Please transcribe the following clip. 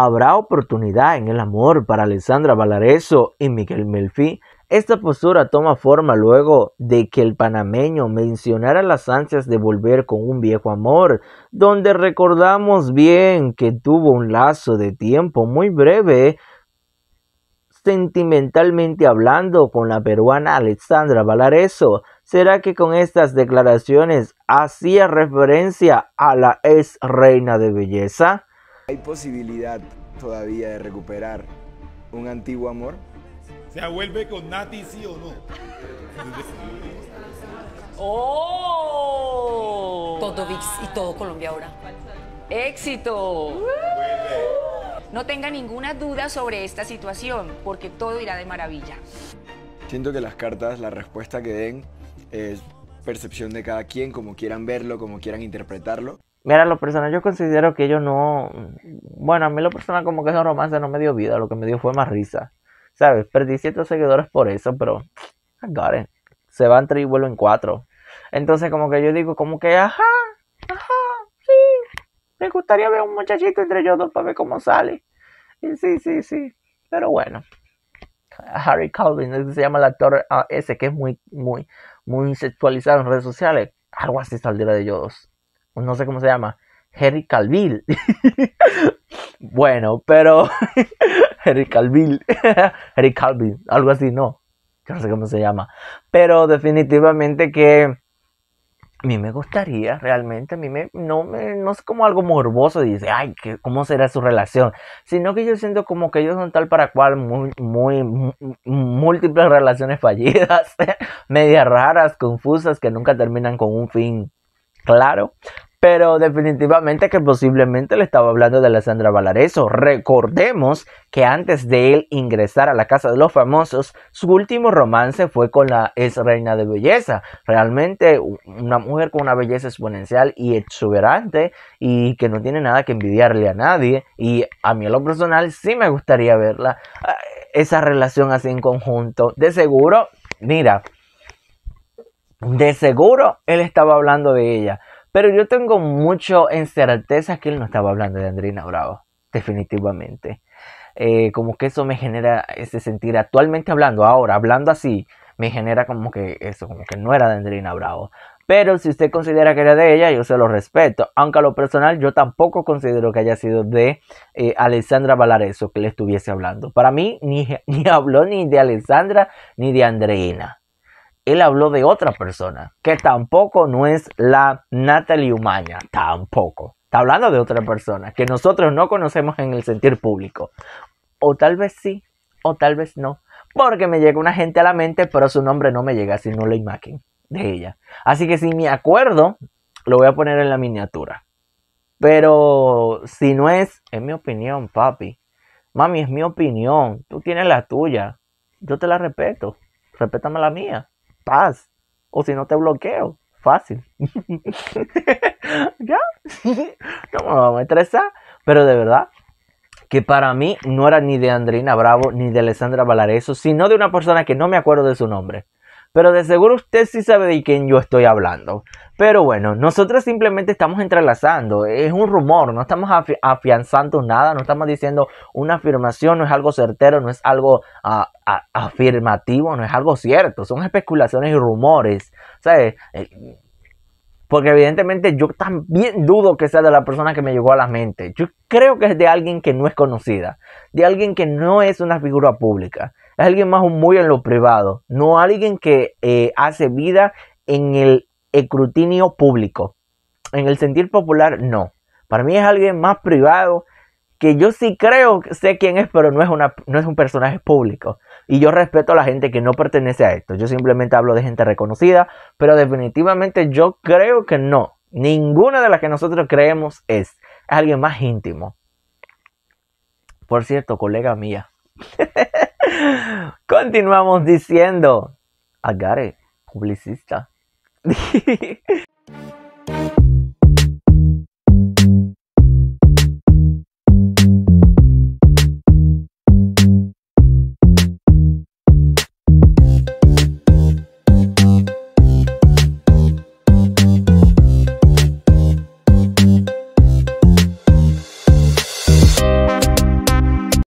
Habrá oportunidad en el amor para Alessandra Valareso y Miguel Melfi. Esta postura toma forma luego de que el panameño mencionara las ansias de volver con un viejo amor, donde recordamos bien que tuvo un lazo de tiempo muy breve sentimentalmente hablando con la peruana Alessandra Valareso. ¿Será que con estas declaraciones hacía referencia a la ex reina de belleza? ¿Hay posibilidad todavía de recuperar un antiguo amor? Se vuelve con Nati, sí o no. ¡Oh! Todo VIX y todo Colombia ahora. ¡Éxito! No tenga ninguna duda sobre esta situación, porque todo irá de maravilla. Siento que las cartas, la respuesta que den es percepción de cada quien, como quieran verlo, como quieran interpretarlo. Mira, lo personal yo considero que ellos no... Bueno, a mí lo personal como que ese romance no me dio vida, lo que me dio fue más risa. ¿Sabes? Perdí ciertos seguidores por eso, pero... I Se van tres y en cuatro. Entonces como que yo digo como que, ajá, ajá, sí. Me gustaría ver un muchachito entre ellos dos para ver cómo sale. Y sí, sí, sí. Pero bueno. Harry Calvin, se llama el actor ah, ese que es muy, muy, muy sexualizado en redes sociales. Algo así saldera de ellos. No sé cómo se llama. Harry calvin. bueno, pero Harry calvin Harry Calvin, algo así, no. Yo no sé cómo se llama. Pero definitivamente que a mí me gustaría realmente, a mí me, no, me, no es como algo morboso, dice, ay, ¿cómo será su relación? Sino que yo siento como que ellos son tal para cual muy, muy múltiples relaciones fallidas, medias raras, confusas, que nunca terminan con un fin claro. Pero definitivamente que posiblemente le estaba hablando de Alessandra Valareso. Recordemos que antes de él ingresar a la casa de los famosos, su último romance fue con la ex reina de belleza. Realmente una mujer con una belleza exponencial y exuberante y que no tiene nada que envidiarle a nadie. Y a mí a lo personal sí me gustaría verla. Ah, esa relación así en conjunto. De seguro, mira, de seguro él estaba hablando de ella. Pero yo tengo mucho en certeza que él no estaba hablando de Andrina Bravo, definitivamente. Eh, como que eso me genera ese sentir actualmente hablando, ahora hablando así, me genera como que eso, como que no era de Andrina Bravo. Pero si usted considera que era de ella, yo se lo respeto. Aunque a lo personal yo tampoco considero que haya sido de eh, Alessandra Valareso que le estuviese hablando. Para mí ni, ni habló ni de Alessandra ni de Andreina él habló de otra persona, que tampoco no es la Natalie Umaña, tampoco. Está hablando de otra persona que nosotros no conocemos en el sentir público. O tal vez sí, o tal vez no. Porque me llega una gente a la mente, pero su nombre no me llega, sino la imagen de ella. Así que si me acuerdo, lo voy a poner en la miniatura. Pero si no es, es mi opinión, papi. Mami, es mi opinión. Tú tienes la tuya. Yo te la respeto. Respétame la mía paz. O si no te bloqueo. Fácil. ¿Ya? vamos a estresar. Pero de verdad, que para mí no era ni de Andrina Bravo ni de Alessandra Valareso, sino de una persona que no me acuerdo de su nombre. Pero de seguro usted sí sabe de quién yo estoy hablando. Pero bueno, nosotros simplemente estamos entrelazando. Es un rumor, no estamos afianzando nada, no estamos diciendo una afirmación, no es algo certero, no es algo ah, ah, afirmativo, no es algo cierto. Son especulaciones y rumores. Eh, porque evidentemente yo también dudo que sea de la persona que me llegó a la mente. Yo creo que es de alguien que no es conocida, de alguien que no es una figura pública es alguien más muy en lo privado, no alguien que eh, hace vida en el escrutinio público. En el sentir popular, no. Para mí es alguien más privado que yo sí creo, sé quién es, pero no es, una, no es un personaje público. Y yo respeto a la gente que no pertenece a esto. Yo simplemente hablo de gente reconocida, pero definitivamente yo creo que no. Ninguna de las que nosotros creemos es. Es alguien más íntimo. Por cierto, colega mía. Continuamos diciendo, agare, publicista.